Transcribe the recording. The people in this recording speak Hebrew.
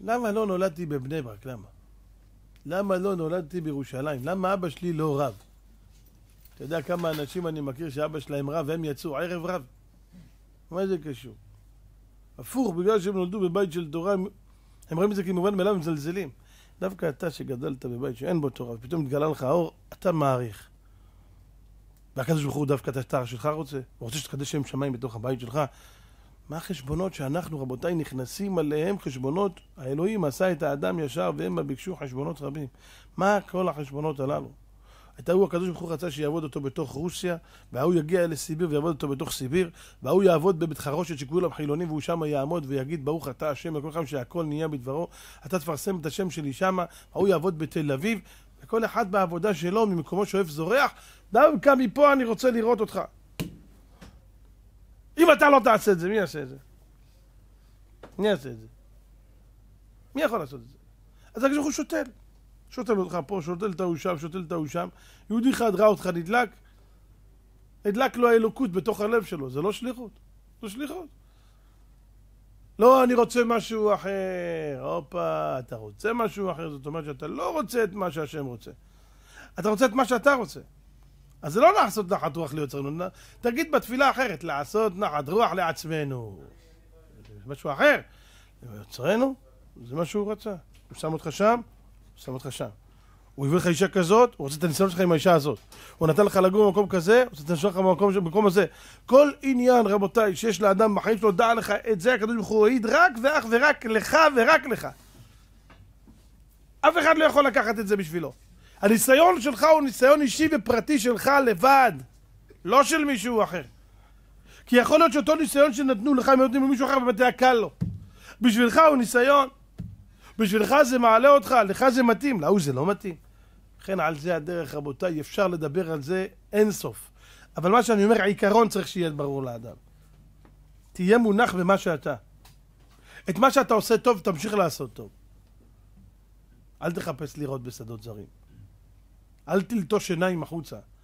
למה לא נולדתי בבני ברק? למה? למה לא נולדתי בירושלים? למה אבא שלי לא רב? אתה יודע כמה אנשים אני מכיר שאבא שלהם רב והם יצאו ערב רב? מה זה קשור? הפוך, בגלל שהם נולדו בבית של תורה, הם, הם רואים את זה כמובן מאליו, הם מזלזלים. דווקא אתה שגדלת בבית שאין בו תורה, ופתאום התגלה לך האור, אתה מעריך. והקדוש ברוך הוא דווקא את השטר שלך רוצה? הוא רוצה שתקדש שם שמיים בתוך הבית שלך, מה החשבונות שאנחנו, רבותיי, נכנסים עליהם חשבונות? האלוהים עשה את האדם ישר והמה ביקשו חשבונות רבים. מה כל החשבונות הללו? את ההוא הקדוש ברוך הוא רצה שיעבוד אותו בתוך רוסיה, וההוא יגיע לסיביר ויעבוד אותו בתוך סיביר, וההוא יעבוד בבית חרושת שכולם חילונים והוא שם יעמוד ויגיד ברוך אתה השם לכל חם שהכל נהיה בדברו, אתה תפרסם את השם שלי שמה, ההוא יעבוד בתל אביב, וכל אחד בעבודה שלו ממקומו שאוהב זורח, דווקא מפה אני רוצה לראות אותך. אם אתה לא תעשה את זה, מי יעשה את זה? מי יעשה את זה? מי יכול לעשות את זה? אז הקדוש ברוך הוא שותל. שותל אותך פה, שותל את ההוא שם, שותל את ההוא שם. יהודי אחד ראה אותך נדלק, נדלק לו האלוקות בתוך הלב שלו. זה לא שליחות, זה שליחות. לא, אני רוצה משהו אחר. הופה, אתה רוצה משהו אחר, זאת אומרת שאתה לא רוצה את מה שהשם רוצה. אתה רוצה את מה שאתה רוצה. אז זה לא לעשות נחת רוח ליוצרנו, תגיד בתפילה אחרת, לעשות נחת רוח לעצמנו. זה משהו אחר. ליוצרנו, זה מה שהוא רצה. הוא שם אותך שם, הוא שם אותך שם. הוא הביא לך אישה כזאת, הוא רוצה את הניסיון שלך עם האישה הזאת. הוא נתן לך לגור במקום כזה, הוא רוצה את הניסיון שלך במקום במקום הזה. כל עניין, רבותיי, שיש לאדם בחיים שלו, דע לך, את זה הקדוש ברוך הוא העיד רק ואך ורק לך ורק לך. אף אחד לא יכול לקחת את זה בשבילו. הניסיון שלך הוא ניסיון אישי ופרטי שלך לבד, לא של מישהו אחר. כי יכול להיות שאותו ניסיון שנתנו לך, אם נותנים למישהו אחר, באמת היה קל לו. לא. בשבילך הוא ניסיון. בשבילך זה מעלה אותך, לך זה מתאים, להוא זה לא מתאים. לכן על זה הדרך, רבותיי, אפשר לדבר על זה אין סוף. אבל מה שאני אומר, העיקרון צריך שיהיה ברור לאדם. תהיה מונח במה שאתה. את מה שאתה עושה טוב, תמשיך לעשות טוב. אל תחפש לראות בשדות זרים. אל תלטוש עיניים החוצה.